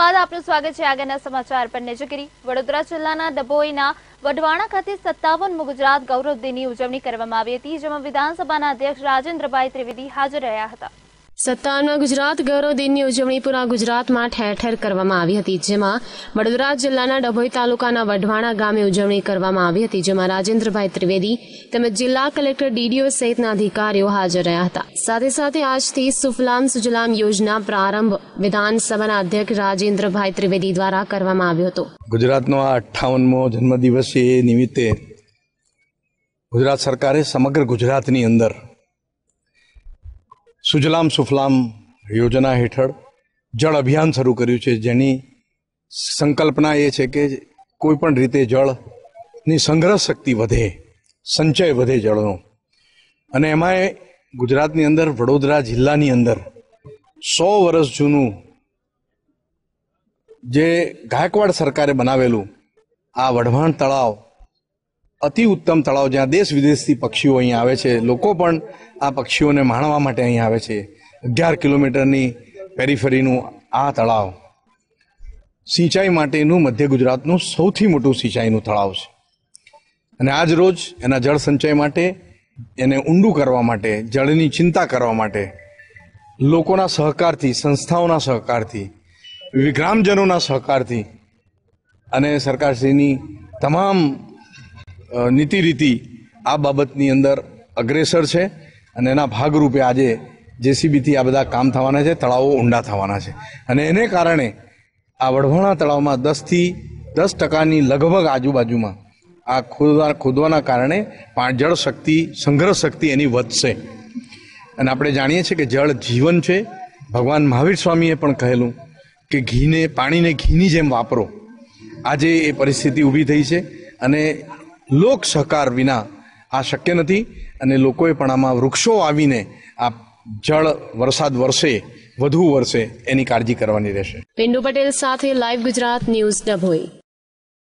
બાદ આપનું સ્વાગત છે આગળના સમાચાર પર નજર કરી વડોદરા જિલ્લાના ડભોઈના વઢવાણા ખાતે સત્તાવન ગુજરાત ગૌરવ દિનની ઉજવણી કરવામાં આવી હતી જેમાં વિધાનસભાના અધ્યક્ષ રાજેન્દ્રભાઈ ત્રિવેદી હાજર રહ્યા હતા સત્તાવનમાં ગુજરાત ગૌરવ દિનની ઉજવણી પૂરા ગુજરાતમાં ઠેર ઠેર કરવામાં આવી હતી જેમાં વડોદરા જિલ્લાના ડભોઈ તાલુકાના વઢવાણા ગામે ઉજવણી કરવામાં આવી હતી જેમાં રાજેન્દ્રભાઈ ત્રિવેદી તેમજ જિલ્લા કલેક્ટર ડીડીઓ સહિતના અધિકારીઓ હાજર રહ્યા હતા સાથે સાથે આજથી સુફલામ સુજલામ યોજના પ્રારંભ વિધાનસભાના અધ્યક્ષ રાજેન્દ્રભાઈ ત્રિવેદી દ્વારા કરવામાં આવ્યો હતો ગુજરાતનો આ અઠ્ઠાવનમો જન્મદિવસ એ નિમિત્તે ગુજરાત સરકારે સમગ્ર ગુજરાતની અંદર સુજલામ સુફલામ યોજના હેઠળ જળ અભિયાન શરૂ કર્યું છે જેની સંકલ્પના એ છે કે કોઈપણ રીતે જળની સંગ્રહ શક્તિ વધે સંચય વધે જળનો અને એમાં ગુજરાતની અંદર વડોદરા જિલ્લાની અંદર સો વર્ષ જૂનું જે ગાયકવાડ સરકારે બનાવેલું આ વઢવાણ તળાવ અતિ ઉત્તમ તળાવ જ્યાં દેશ વિદેશથી પક્ષીઓ અહીં આવે છે લોકો પણ આ પક્ષીઓને માણવા માટે અહીં આવે છે અગિયાર કિલોમીટરની પેરીફેરીનું આ તળાવ સિંચાઈ માટેનું મધ્ય ગુજરાતનું સૌથી મોટું સિંચાઈનું તળાવ છે અને આજ રોજ એના જળ સંચય માટે એને ઊંડું કરવા માટે જળની ચિંતા કરવા માટે લોકોના સહકારથી સંસ્થાઓના સહકારથી વિગ્રામજનોના સહકારથી અને સરકારશ્રીની તમામ નીતિ રીતિ આ બાબતની અંદર અગ્રેસર છે અને એના ભાગરૂપે આજે જેસીબીથી આ બધા કામ થવાના છે તળાવો ઊંડા થવાના છે અને એને કારણે આ વઢવાણા તળાવમાં દસથી દસ ટકાની લગભગ આજુબાજુમાં આ ખોદવા ખોદવાના કારણે જળ શક્તિ સંગ્રહ શક્તિ એની વધશે અને આપણે જાણીએ છીએ કે જળ જીવન છે ભગવાન મહાવીર સ્વામીએ પણ કહેલું કે ઘીને પાણીને ઘીની જેમ વાપરો આજે એ પરિસ્થિતિ ઊભી થઈ છે અને લોક સહકાર વિના આ શક્ય નથી અને લોકોએ પણ આમાં વૃક્ષો આવીને આ જળ વરસાદ વરસે વધુ વરસે એની કાળજી કરવાની રહેશે પિન્ડુ પટેલ સાથે લાઈવ ગુજરાત ન્યૂઝ ડભોઈ